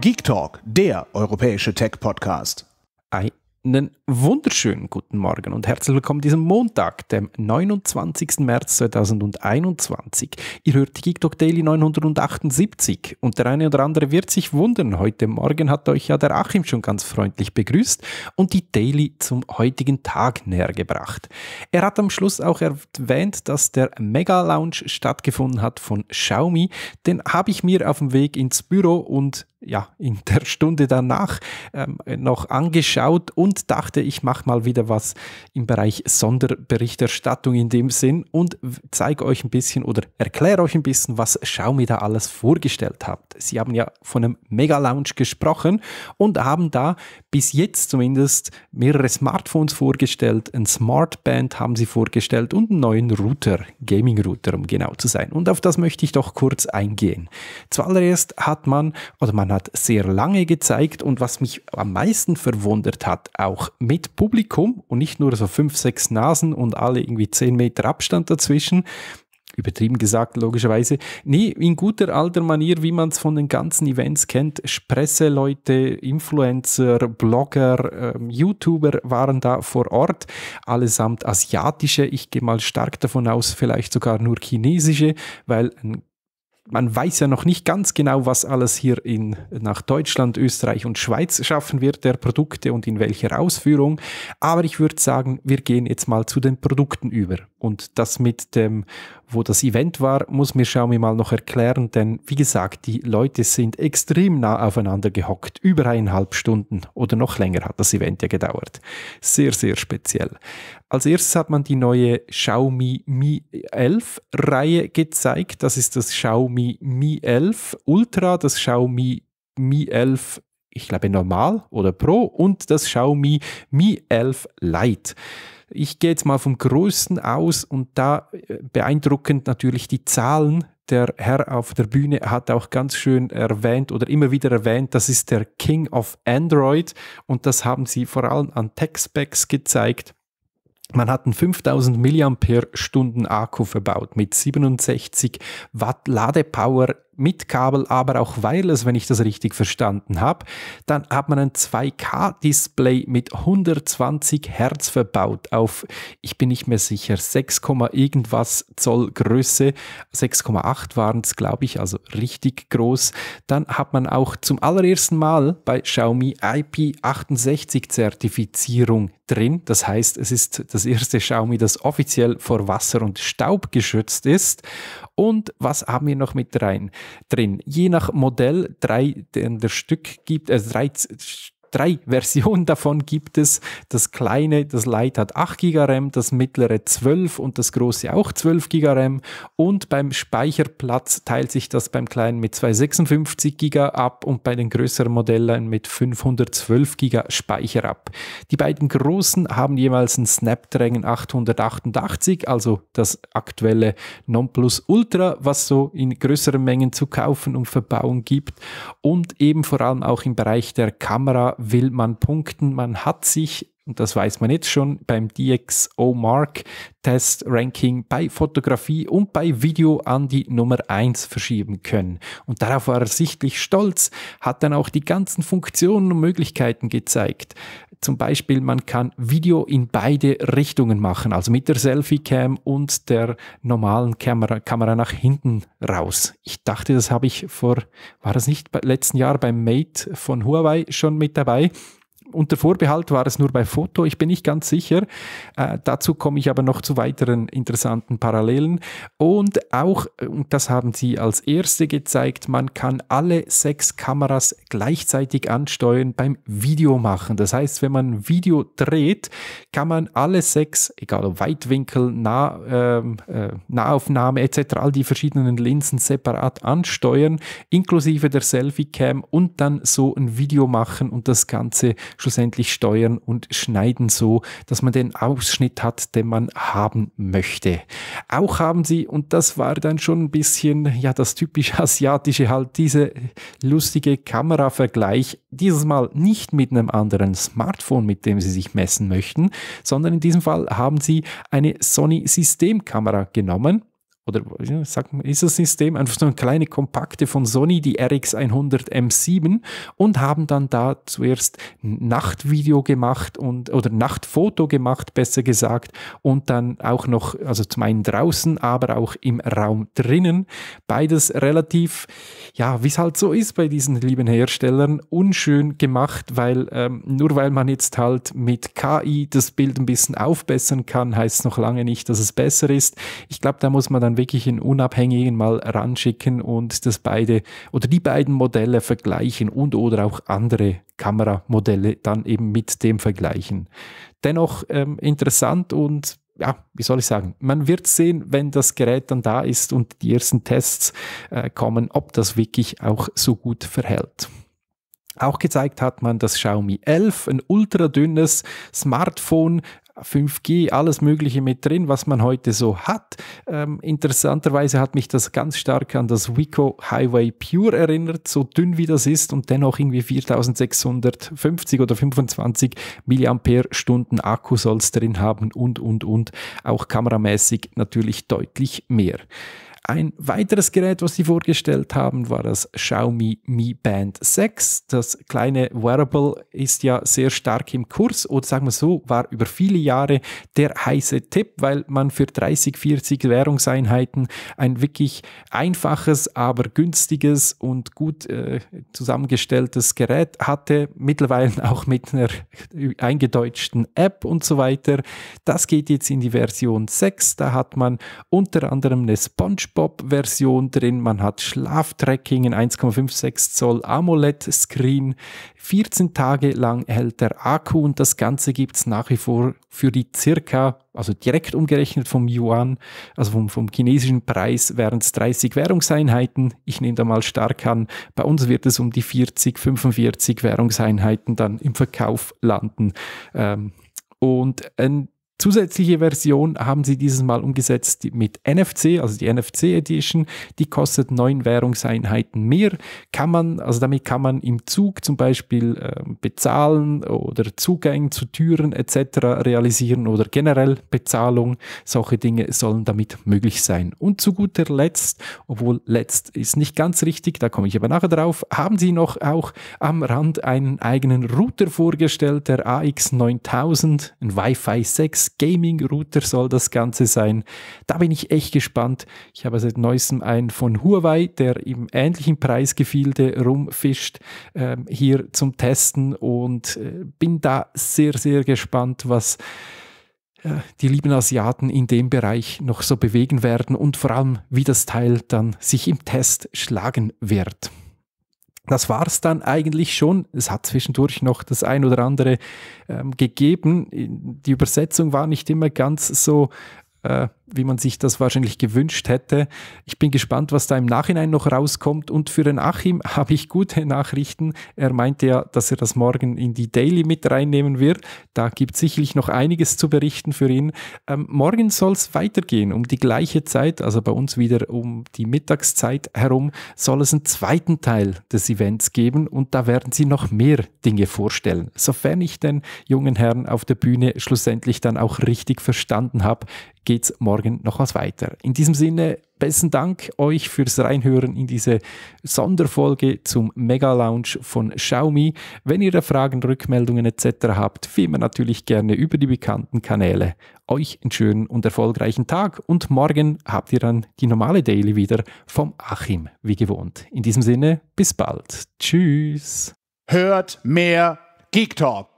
Geek Talk, der europäische Tech-Podcast. Einen wunderschönen guten Morgen und herzlich willkommen diesem Montag, dem 29. März 2021. Ihr hört Geek Talk Daily 978 und der eine oder andere wird sich wundern. Heute Morgen hat euch ja der Achim schon ganz freundlich begrüßt und die Daily zum heutigen Tag näher gebracht. Er hat am Schluss auch erwähnt, dass der Mega Lounge stattgefunden hat von Xiaomi. Den habe ich mir auf dem Weg ins Büro und ja, in der Stunde danach ähm, noch angeschaut und dachte, ich mache mal wieder was im Bereich Sonderberichterstattung in dem Sinn und zeige euch ein bisschen oder erkläre euch ein bisschen, was Xiaomi da alles vorgestellt hat. Sie haben ja von einem Mega-Lounge gesprochen und haben da bis jetzt zumindest mehrere Smartphones vorgestellt, ein Smartband haben sie vorgestellt und einen neuen Router, Gaming-Router, um genau zu sein. Und auf das möchte ich doch kurz eingehen. Zuallererst hat man, oder man hat hat sehr lange gezeigt und was mich am meisten verwundert hat, auch mit Publikum und nicht nur so fünf, sechs Nasen und alle irgendwie zehn Meter Abstand dazwischen, übertrieben gesagt, logischerweise. Nee, in guter alter Manier, wie man es von den ganzen Events kennt. Presseleute, Influencer, Blogger, ähm, YouTuber waren da vor Ort. Allesamt asiatische, ich gehe mal stark davon aus, vielleicht sogar nur chinesische, weil ein man weiß ja noch nicht ganz genau, was alles hier in, nach Deutschland, Österreich und Schweiz schaffen wird, der Produkte und in welcher Ausführung. Aber ich würde sagen, wir gehen jetzt mal zu den Produkten über. Und das mit dem, wo das Event war, muss mir Xiaomi mal noch erklären, denn wie gesagt, die Leute sind extrem nah aufeinander gehockt. Über eineinhalb Stunden oder noch länger hat das Event ja gedauert. Sehr, sehr speziell. Als erstes hat man die neue Xiaomi Mi 11 Reihe gezeigt. Das ist das Xiaomi Xiaomi Mi 11 Ultra, das Xiaomi Mi 11 ich glaube normal oder Pro und das Xiaomi Mi 11 Lite. Ich gehe jetzt mal vom Größten aus und da äh, beeindruckend natürlich die Zahlen. Der Herr auf der Bühne hat auch ganz schön erwähnt oder immer wieder erwähnt, das ist der King of Android und das haben sie vor allem an Tech-Specs gezeigt. Man hat einen 5000 mAh Akku verbaut mit 67 Watt Ladepower mit Kabel, aber auch wireless, wenn ich das richtig verstanden habe. Dann hat man ein 2K-Display mit 120 Hertz verbaut auf, ich bin nicht mehr sicher, 6, irgendwas Zoll Größe. 6,8 waren es, glaube ich, also richtig groß. Dann hat man auch zum allerersten Mal bei Xiaomi IP68-Zertifizierung drin. Das heißt, es ist das erste Xiaomi, das offiziell vor Wasser und Staub geschützt ist. Und was haben wir noch mit rein drin? Je nach Modell drei der Stück gibt, es also äh, drei drei Versionen davon gibt es. Das kleine, das Lite hat 8 GB RAM, das mittlere 12 und das große auch 12 GB RAM. Und beim Speicherplatz teilt sich das beim kleinen mit 256 GB ab und bei den größeren Modellen mit 512 GB Speicher ab. Die beiden großen haben jeweils einen Snapdragon 888, also das aktuelle Nonplus Ultra, was so in größeren Mengen zu kaufen und verbauen gibt. Und eben vor allem auch im Bereich der Kamera will man punkten, man hat sich und das weiß man jetzt schon, beim DxO Mark Test Ranking bei Fotografie und bei Video an die Nummer 1 verschieben können. Und darauf war er sichtlich stolz, hat dann auch die ganzen Funktionen und Möglichkeiten gezeigt. Zum Beispiel, man kann Video in beide Richtungen machen, also mit der Selfie-Cam und der normalen Kamera, Kamera nach hinten raus. Ich dachte, das habe ich vor, war das nicht letzten Jahr beim Mate von Huawei schon mit dabei? unter Vorbehalt war es nur bei Foto, ich bin nicht ganz sicher. Äh, dazu komme ich aber noch zu weiteren interessanten Parallelen. Und auch, äh, das haben sie als erste gezeigt, man kann alle sechs Kameras gleichzeitig ansteuern beim Video machen. Das heißt, wenn man ein Video dreht, kann man alle sechs, egal ob Weitwinkel, nah, ähm, äh, Nahaufnahme etc., all die verschiedenen Linsen separat ansteuern, inklusive der Selfie-Cam und dann so ein Video machen und das Ganze schlussendlich steuern und schneiden so, dass man den Ausschnitt hat, den man haben möchte. Auch haben sie, und das war dann schon ein bisschen, ja, das typisch asiatische halt, diese lustige Kameravergleich, dieses Mal nicht mit einem anderen Smartphone, mit dem sie sich messen möchten, sondern in diesem Fall haben sie eine Sony Systemkamera genommen oder sag, ist das System einfach so eine kleine Kompakte von Sony, die RX100 M7 und haben dann da zuerst Nachtvideo gemacht und oder Nachtfoto gemacht, besser gesagt, und dann auch noch, also zum einen draußen, aber auch im Raum drinnen. Beides relativ, ja, wie es halt so ist bei diesen lieben Herstellern, unschön gemacht, weil ähm, nur weil man jetzt halt mit KI das Bild ein bisschen aufbessern kann, heißt es noch lange nicht, dass es besser ist. Ich glaube, da muss man dann dann wirklich einen Unabhängigen mal ranschicken und das beide oder die beiden Modelle vergleichen und oder auch andere Kameramodelle dann eben mit dem vergleichen. Dennoch ähm, interessant und ja, wie soll ich sagen, man wird sehen, wenn das Gerät dann da ist und die ersten Tests äh, kommen, ob das wirklich auch so gut verhält. Auch gezeigt hat man das Xiaomi 11, ein ultradünnes Smartphone, 5G, alles Mögliche mit drin, was man heute so hat. Ähm, interessanterweise hat mich das ganz stark an das Wico Highway Pure erinnert, so dünn wie das ist und dennoch irgendwie 4650 oder 25 Milliampere-Stunden Akku soll es drin haben und, und, und. Auch kameramäßig natürlich deutlich mehr. Ein weiteres Gerät, was sie vorgestellt haben, war das Xiaomi Mi Band 6. Das kleine Wearable ist ja sehr stark im Kurs oder sagen wir so, war über viele Jahre der heiße Tipp, weil man für 30, 40 Währungseinheiten ein wirklich einfaches, aber günstiges und gut äh, zusammengestelltes Gerät hatte, mittlerweile auch mit einer eingedeutschten App und so weiter. Das geht jetzt in die Version 6. Da hat man unter anderem eine Sponge punch version drin, man hat Schlaftracking, ein 1,56 Zoll AMOLED-Screen, 14 Tage lang hält der Akku und das Ganze gibt es nach wie vor für die circa, also direkt umgerechnet vom Yuan, also vom, vom chinesischen Preis, wären es 30 Währungseinheiten. Ich nehme da mal stark an, bei uns wird es um die 40, 45 Währungseinheiten dann im Verkauf landen. Ähm, und ein Zusätzliche Version haben sie dieses Mal umgesetzt mit NFC, also die NFC Edition. Die kostet neun Währungseinheiten mehr. Kann man, also damit kann man im Zug zum Beispiel äh, bezahlen oder Zugang zu Türen etc. realisieren oder generell Bezahlung. Solche Dinge sollen damit möglich sein. Und zu guter Letzt, obwohl letzt ist nicht ganz richtig, da komme ich aber nachher drauf, haben sie noch auch am Rand einen eigenen Router vorgestellt, der AX9000, ein Wi-Fi 6 Gaming Router soll das Ganze sein. Da bin ich echt gespannt. Ich habe seit neuestem einen von Huawei, der im ähnlichen Preisgefilde rumfischt, ähm, hier zum Testen und äh, bin da sehr, sehr gespannt, was äh, die lieben Asiaten in dem Bereich noch so bewegen werden und vor allem, wie das Teil dann sich im Test schlagen wird das war's dann eigentlich schon. Es hat zwischendurch noch das ein oder andere ähm, gegeben. Die Übersetzung war nicht immer ganz so äh, wie man sich das wahrscheinlich gewünscht hätte. Ich bin gespannt, was da im Nachhinein noch rauskommt. Und für den Achim habe ich gute Nachrichten. Er meinte ja, dass er das morgen in die Daily mit reinnehmen wird. Da gibt es sicherlich noch einiges zu berichten für ihn. Ähm, morgen soll es weitergehen. Um die gleiche Zeit, also bei uns wieder um die Mittagszeit herum, soll es einen zweiten Teil des Events geben. Und da werden sie noch mehr Dinge vorstellen. Sofern ich den jungen Herrn auf der Bühne schlussendlich dann auch richtig verstanden habe, geht es morgen morgen noch was weiter. In diesem Sinne, besten Dank euch fürs Reinhören in diese Sonderfolge zum Mega Lounge von Xiaomi. Wenn ihr Fragen, Rückmeldungen etc. habt, wie immer natürlich gerne über die bekannten Kanäle. Euch einen schönen und erfolgreichen Tag und morgen habt ihr dann die normale Daily wieder vom Achim, wie gewohnt. In diesem Sinne, bis bald. Tschüss. Hört mehr Geek Talk.